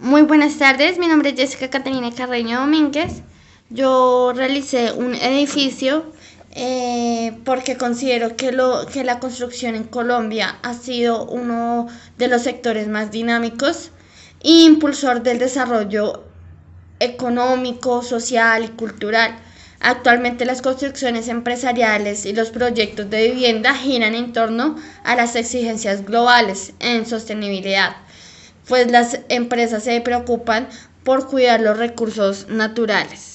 Muy buenas tardes, mi nombre es Jessica Catalina Carreño Domínguez. Yo realicé un edificio eh, porque considero que, lo, que la construcción en Colombia ha sido uno de los sectores más dinámicos e impulsor del desarrollo económico, social y cultural. Actualmente las construcciones empresariales y los proyectos de vivienda giran en torno a las exigencias globales en sostenibilidad, pues las empresas se preocupan por cuidar los recursos naturales.